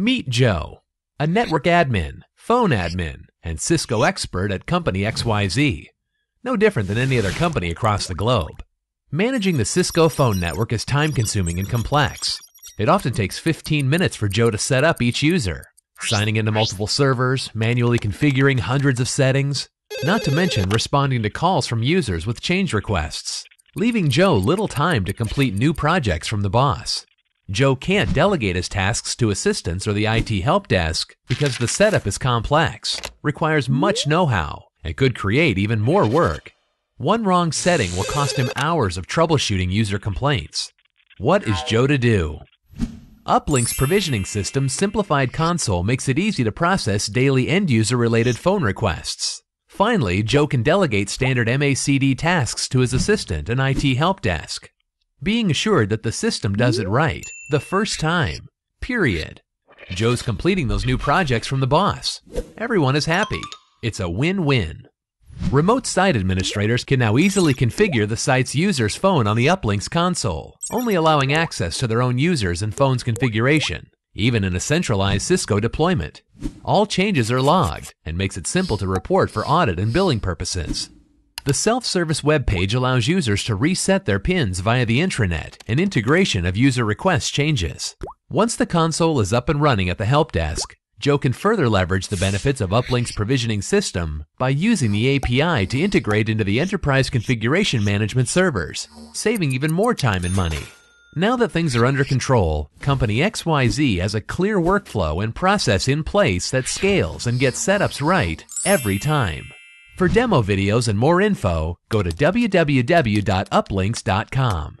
Meet Joe, a network admin, phone admin, and Cisco expert at company XYZ. No different than any other company across the globe. Managing the Cisco phone network is time consuming and complex. It often takes 15 minutes for Joe to set up each user, signing into multiple servers, manually configuring hundreds of settings, not to mention responding to calls from users with change requests, leaving Joe little time to complete new projects from the boss. Joe can't delegate his tasks to assistants or the IT help desk because the setup is complex, requires much know-how, and could create even more work. One wrong setting will cost him hours of troubleshooting user complaints. What is Joe to do? Uplink's provisioning system simplified console makes it easy to process daily end user related phone requests. Finally, Joe can delegate standard MACD tasks to his assistant and IT help desk being assured that the system does it right the first time, period. Joe's completing those new projects from the boss. Everyone is happy. It's a win-win. Remote site administrators can now easily configure the site's user's phone on the uplink's console, only allowing access to their own users and phone's configuration, even in a centralized Cisco deployment. All changes are logged and makes it simple to report for audit and billing purposes. The self-service web page allows users to reset their pins via the intranet and integration of user request changes. Once the console is up and running at the help desk, Joe can further leverage the benefits of Uplink's provisioning system by using the API to integrate into the enterprise configuration management servers, saving even more time and money. Now that things are under control, company XYZ has a clear workflow and process in place that scales and gets setups right every time. For demo videos and more info, go to www.uplinks.com.